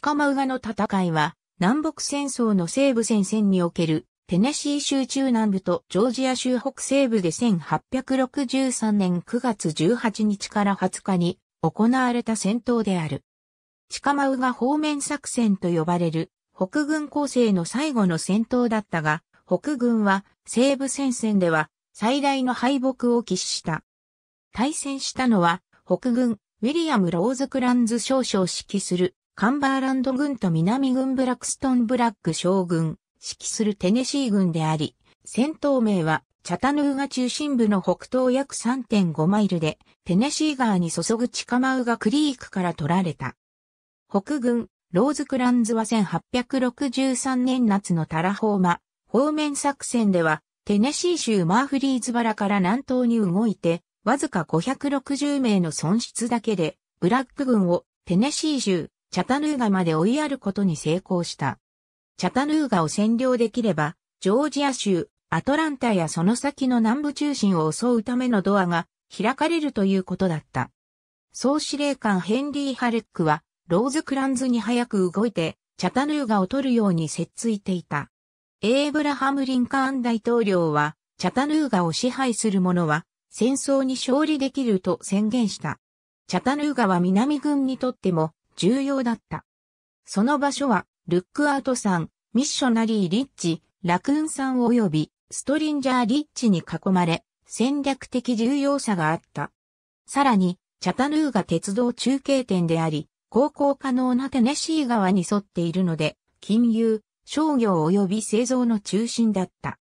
マ間ガの戦いは、南北戦争の西部戦線における、テネシー州中南部とジョージア州北西部で1863年9月18日から20日に行われた戦闘である。マ間ガ方面作戦と呼ばれる北軍構成の最後の戦闘だったが、北軍は西部戦線では最大の敗北を喫した。対戦したのは北軍ウィリアム・ローズ・クランズ少将指揮するカンバーランド軍と南軍ブラックストンブラック将軍、指揮するテネシー軍であり、戦闘名は、チャタヌーガ中心部の北東約3.5マイルで、テネシー川に注ぐチカマウガクリークから取られた。北軍、ローズクランズは1863年夏のタラホーマ、方面作戦では、テネシー州マーフリーズバラから南東に動いて、わずか560名の損失だけで、ブラック軍をテネシー州チャタヌーガまで追いやることに成功した。チャタヌーガを占領できれば、ジョージア州、アトランタやその先の南部中心を襲うためのドアが開かれるということだった。総司令官ヘンリー・ハレックは、ローズクランズに早く動いて、チャタヌーガを取るようにせっついていた。エーブラハム・リンカーン大統領は、チャタヌーガを支配する者は、戦争に勝利できると宣言した。チャタヌーガは南軍にとっても、重要だった。その場所は、ルックアート山、ミッショナリーリッチ、ラクーン山及び、ストリンジャーリッチに囲まれ、戦略的重要さがあった。さらに、チャタヌーが鉄道中継点であり、航行可能なテネシー川に沿っているので、金融、商業及び製造の中心だった。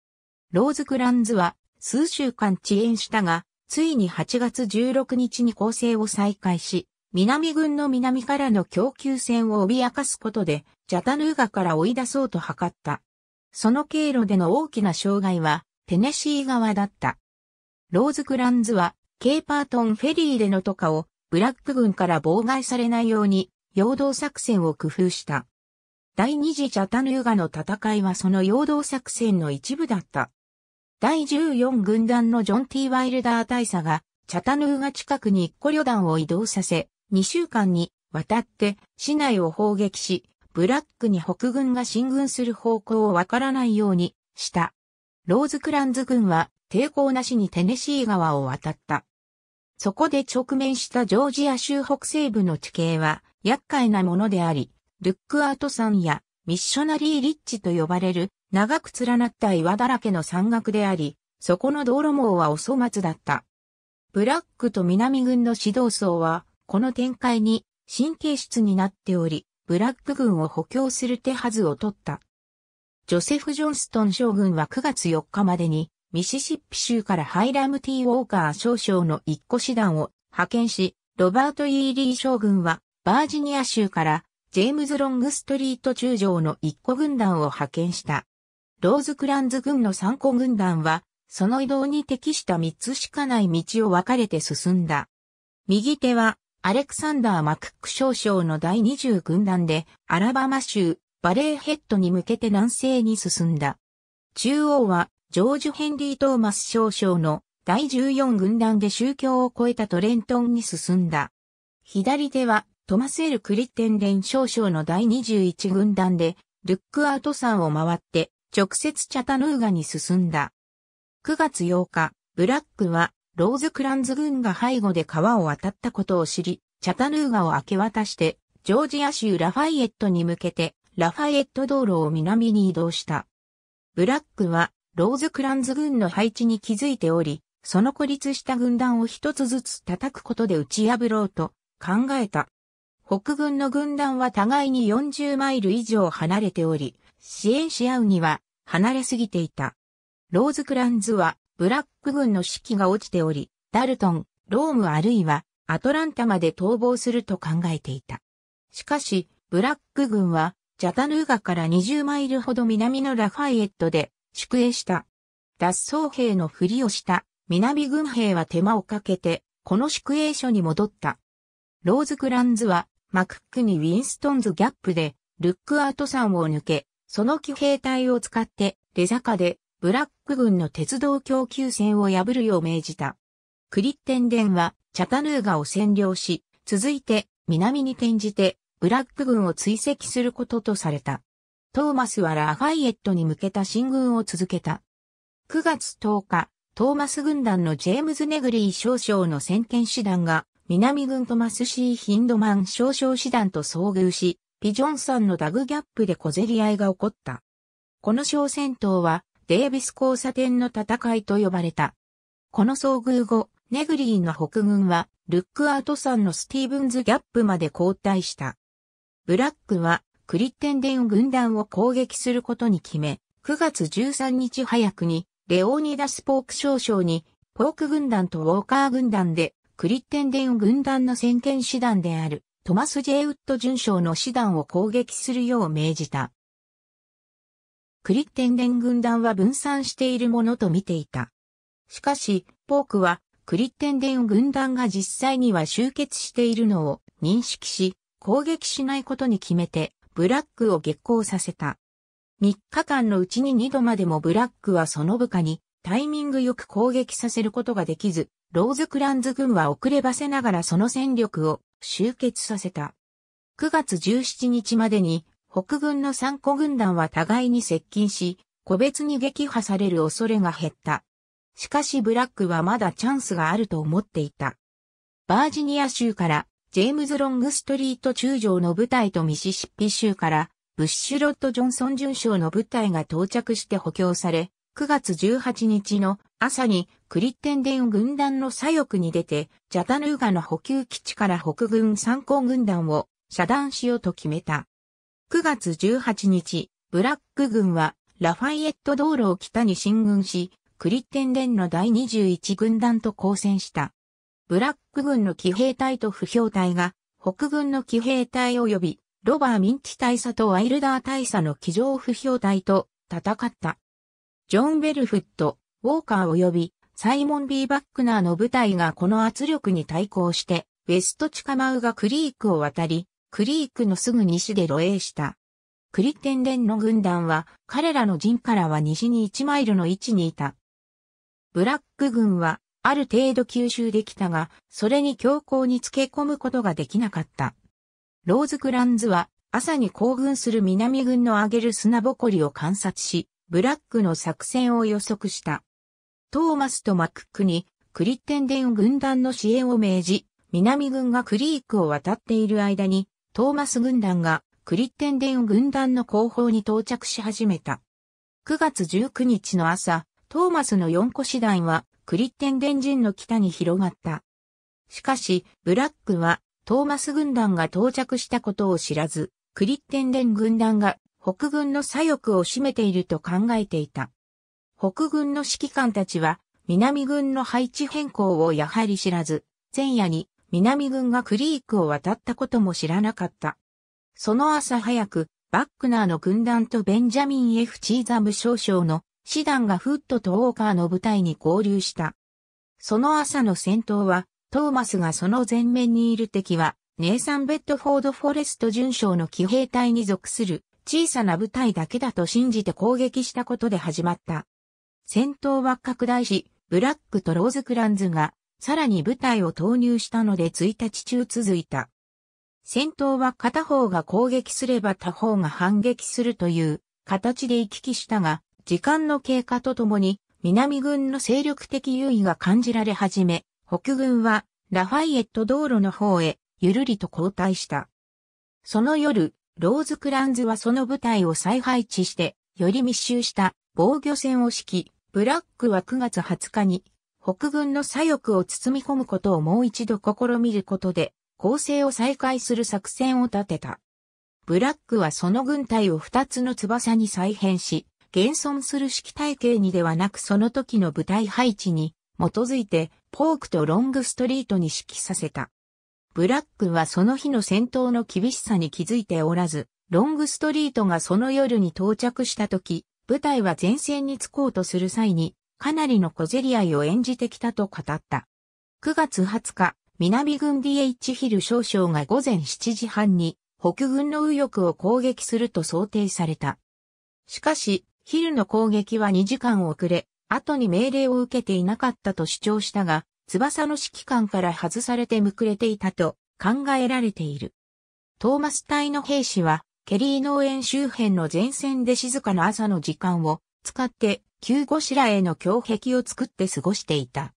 ローズクランズは数週間遅延したが、ついに8月16日に構成を再開し、南軍の南からの供給線を脅かすことで、ジャタヌーガから追い出そうと図った。その経路での大きな障害は、テネシー側だった。ローズクランズは、ケーパートンフェリーでの渡河を、ブラック軍から妨害されないように、陽動作戦を工夫した。第二次ジャタヌーガの戦いはその陽動作戦の一部だった。第14軍団のジョン・ティ・ワイルダー大佐が、チャタヌーガ近くに一個旅団を移動させ、2週間に渡って市内を砲撃し、ブラックに北軍が進軍する方向をわからないようにした。ローズクランズ軍は抵抗なしにテネシー川を渡った。そこで直面したジョージア州北西部の地形は厄介なものであり、ルックアート山やミッショナリーリッチと呼ばれる長く連なった岩だらけの山岳であり、そこの道路網はお粗末だった。ブラックと南軍の指導層はこの展開に神経質になっており、ブラック軍を補強する手はずを取った。ジョセフ・ジョンストン将軍は9月4日までに、ミシシッピ州からハイラム・ティー・ウォーカー少将の一個師団を派遣し、ロバート・イーリー将軍は、バージニア州から、ジェームズ・ロングストリート中将の一個軍団を派遣した。ローズ・クランズ軍の三個軍団は、その移動に適した三つしかない道を分かれて進んだ。右手はアレクサンダー・マクック少将の第20軍団で、アラバマ州、バレーヘッドに向けて南西に進んだ。中央は、ジョージ・ヘンリー・トーマス少将の第14軍団で宗教を超えたトレントンに進んだ。左手は、トマス・エル・クリッテンレン少将の第21軍団で、ルックアウト山を回って、直接チャタヌーガに進んだ。9月8日、ブラックは、ローズクランズ軍が背後で川を渡ったことを知り、チャタヌーガを明け渡して、ジョージア州ラファイエットに向けて、ラファイエット道路を南に移動した。ブラックは、ローズクランズ軍の配置に気づいており、その孤立した軍団を一つずつ叩くことで打ち破ろうと考えた。北軍の軍団は互いに40マイル以上離れており、支援し合うには離れすぎていた。ローズクランズはブラック軍の士気が落ちており、ダルトン、ロームあるいはアトランタまで逃亡すると考えていた。しかし、ブラック軍は、ジャタヌーガから20マイルほど南のラファイエットで宿営した。脱走兵のふりをした南軍兵は手間をかけて、この宿営所に戻った。ローズクランズは、マクックにウィンストンズギャップで、ルックアート山を抜け、その騎兵隊を使って、レザカでブラック軍の鉄道供給線を破るよう命じた。クリッテンデンはチャタヌーガを占領し、続いて南に転じてブラック軍を追跡することとされた。トーマスはラファイエットに向けた進軍を続けた。9月10日、トーマス軍団のジェームズ・ネグリー少将の先見師団が南軍トマス・シー・ヒンドマン少将師団と遭遇し、ピジョンさんのダグギャップで小競り合いが起こった。この小戦闘はデービス交差点の戦いと呼ばれた。この遭遇後、ネグリーの北軍は、ルックアウト山のスティーブンズギャップまで後退した。ブラックは、クリッテンデン軍団を攻撃することに決め、9月13日早くに、レオニダス・ポーク少将に、ポーク軍団とウォーカー軍団で、クリッテンデン軍団の先見師団である、トマス・ジェイ・ウッド巡将の師団を攻撃するよう命じた。クリッテンデン軍団は分散しているものと見ていた。しかし、ポークは、クリッテンデン軍団が実際には集結しているのを認識し、攻撃しないことに決めて、ブラックを激行させた。3日間のうちに2度までもブラックはその部下に、タイミングよく攻撃させることができず、ローズクランズ軍は遅ればせながらその戦力を集結させた。9月17日までに北軍の三個軍団は互いに接近し、個別に撃破される恐れが減った。しかしブラックはまだチャンスがあると思っていた。バージニア州からジェームズ・ロングストリート中将の部隊とミシシッピ州からブッシュ・ロッド・ジョンソン巡将の部隊が到着して補強され、9月18日の朝にクリッテンデン軍団の左翼に出て、ジャタヌーガの補給基地から北軍参考軍団を遮断しようと決めた。9月18日、ブラック軍はラファイエット道路を北に進軍し、クリッテンンの第21軍団と交戦した。ブラック軍の騎兵隊と不評隊が、北軍の騎兵隊及び、ロバー・ミンチ大佐とワイルダー大佐の騎乗不評隊と戦った。ジョン・ベルフット、ウォーカー及び、サイモン・ B・ バックナーの部隊がこの圧力に対抗して、ウェスト・チカマウがクリークを渡り、クリークのすぐ西で露営した。クリッテンンの軍団は彼らの陣からは西に1マイルの位置にいた。ブラック軍はある程度吸収できたが、それに強行につけ込むことができなかった。ローズクランズは朝に行軍する南軍の上げる砂ぼこりを観察し、ブラックの作戦を予測した。トーマスとマクックにクリッテンデン軍団の支援を命じ、南軍がクリークを渡っている間にトーマス軍団がクリッテンデン軍団の後方に到着し始めた。9月19日の朝、トーマスの4個師団はクリッテンデン人の北に広がった。しかし、ブラックはトーマス軍団が到着したことを知らず、クリッテンデン軍団が北軍の左翼を占めていると考えていた。北軍の指揮官たちは南軍の配置変更をやはり知らず、前夜に南軍がクリークを渡ったことも知らなかった。その朝早く、バックナーの軍団とベンジャミン・ F・ チーザム少将の師団がフットとウォーカーの部隊に合流した。その朝の戦闘は、トーマスがその前面にいる敵は、ネイサン・ベッドフォード・フォレスト準将の騎兵隊に属する小さな部隊だけだと信じて攻撃したことで始まった。戦闘は拡大し、ブラックとローズクランズがさらに部隊を投入したので1日中続いた。戦闘は片方が攻撃すれば他方が反撃するという形で行き来したが、時間の経過とともに南軍の精力的優位が感じられ始め、北軍はラファイエット道路の方へゆるりと後退した。その夜、ローズクランズはその部隊を再配置して、より密集した防御線を敷き、ブラックは9月20日に北軍の左翼を包み込むことをもう一度試みることで、攻勢を再開する作戦を立てた。ブラックはその軍隊を二つの翼に再編し、現存する式体系にではなくその時の部隊配置に基づいて、ポークとロングストリートに指揮させた。ブラックはその日の戦闘の厳しさに気づいておらず、ロングストリートがその夜に到着した時、部隊は前線に着こうとする際に、かなりの小競り合いを演じてきたと語った。9月20日、南軍 DH ヒル少将が午前7時半に北軍の右翼を攻撃すると想定された。しかし、ヒルの攻撃は2時間遅れ、後に命令を受けていなかったと主張したが、翼の指揮官から外されてむくれていたと考えられている。トーマス隊の兵士は、ケリー農園周辺の前線で静かな朝の時間を使って旧後らへの強壁を作って過ごしていた。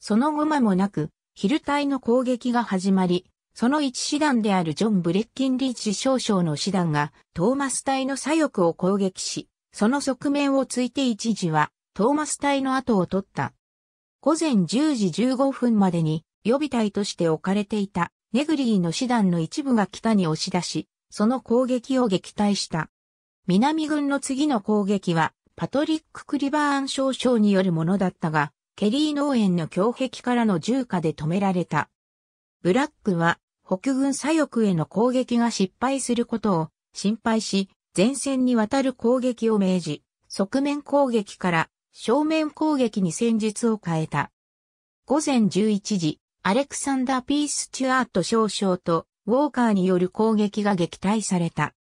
その後間もなく、ヒル隊の攻撃が始まり、その一師団であるジョン・ブレッキンリーチ少将の師団がトーマス隊の左翼を攻撃し、その側面をついて一時はトーマス隊の後を取った。午前10時15分までに予備隊として置かれていたネグリーの師団の一部が北に押し出し、その攻撃を撃退した。南軍の次の攻撃はパトリック・クリバーン少将によるものだったが、ケリー農園の強壁からの銃火で止められた。ブラックは北軍左翼への攻撃が失敗することを心配し、前線にわたる攻撃を命じ、側面攻撃から正面攻撃に戦術を変えた。午前11時、アレクサンダー・ピー・スチュアート少将とウォーカーによる攻撃が撃退された。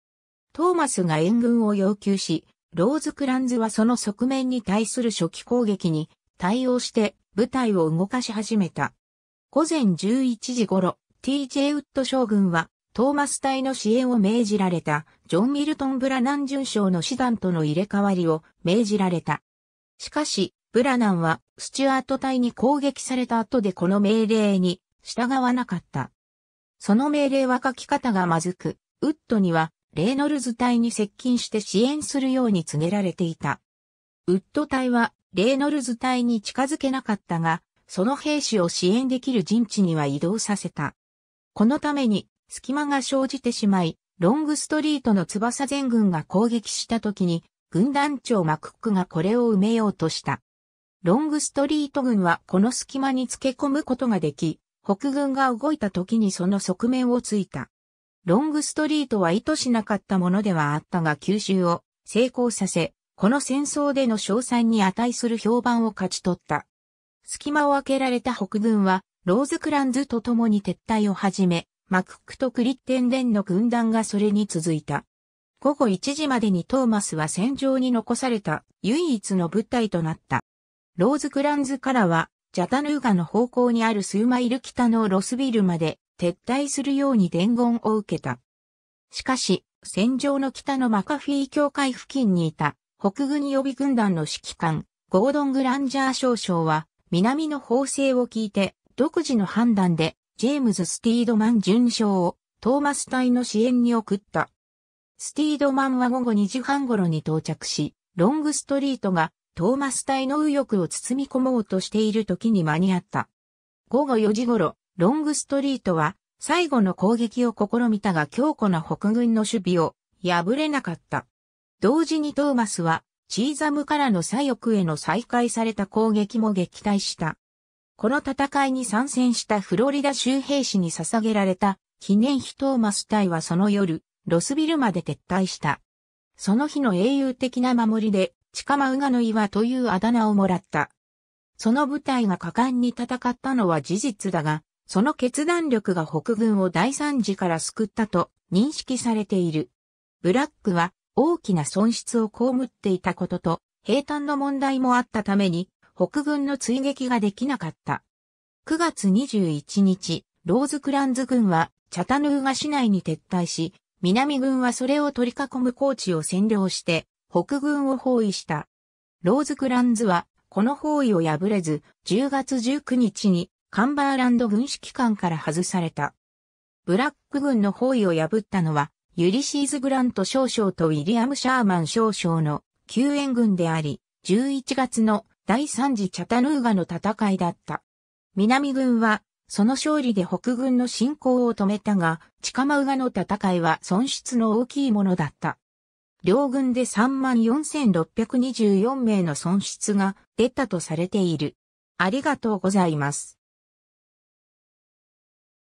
トーマスが援軍を要求し、ローズクランズはその側面に対する初期攻撃に対応して部隊を動かし始めた。午前11時頃、TJ ウッド将軍はトーマス隊の支援を命じられた、ジョン・ミルトン・ブラナン巡将の師団との入れ替わりを命じられた。しかし、ブラナンはスチュアート隊に攻撃された後でこの命令に従わなかった。その命令は書き方がまずく、ウッドにはレイノルズ隊に接近して支援するように告げられていた。ウッド隊はレイノルズ隊に近づけなかったが、その兵士を支援できる陣地には移動させた。このために隙間が生じてしまい、ロングストリートの翼全軍が攻撃した時に、軍団長マクックがこれを埋めようとした。ロングストリート軍はこの隙間につけ込むことができ、北軍が動いた時にその側面をついた。ロングストリートは意図しなかったものではあったが吸収を成功させ、この戦争での賞賛に値する評判を勝ち取った。隙間を開けられた北軍は、ローズクランズと共に撤退を始め、マクックとクリッテンデンの軍団がそれに続いた。午後1時までにトーマスは戦場に残された唯一の部隊となった。ローズクランズからは、ジャタヌーガの方向にある数マイル北のロスビルまで撤退するように伝言を受けた。しかし、戦場の北のマカフィー教会付近にいた北軍予備軍団の指揮官、ゴードン・グランジャー少将は、南の方勢を聞いて、独自の判断で、ジェームズ・スティードマン巡将を、トーマス隊の支援に送った。スティードマンは午後2時半頃に到着し、ロングストリートが、トーマス隊の右翼を包み込もうとしている時に間に合った。午後4時頃、ロングストリートは最後の攻撃を試みたが強固な北軍の守備を破れなかった。同時にトーマスはチーザムからの左翼への再開された攻撃も撃退した。この戦いに参戦したフロリダ州兵士に捧げられた記念碑トーマス隊はその夜、ロスビルまで撤退した。その日の英雄的な守りで、チカマウガの岩というあだ名をもらった。その部隊が果敢に戦ったのは事実だが、その決断力が北軍を大惨事から救ったと認識されている。ブラックは大きな損失を被っていたことと、兵坦の問題もあったために、北軍の追撃ができなかった。9月21日、ローズクランズ軍は、チャタヌーガ市内に撤退し、南軍はそれを取り囲む高地を占領して、北軍を包囲した。ローズクランズは、この包囲を破れず、10月19日にカンバーランド軍指揮官から外された。ブラック軍の包囲を破ったのは、ユリシーズ・グラント少将とウィリアム・シャーマン少将の救援軍であり、11月の第3次チャタヌーガの戦いだった。南軍は、その勝利で北軍の侵攻を止めたが、チカマウガの戦いは損失の大きいものだった。両軍で34,624名の損失が出たとされている。ありがとうございます。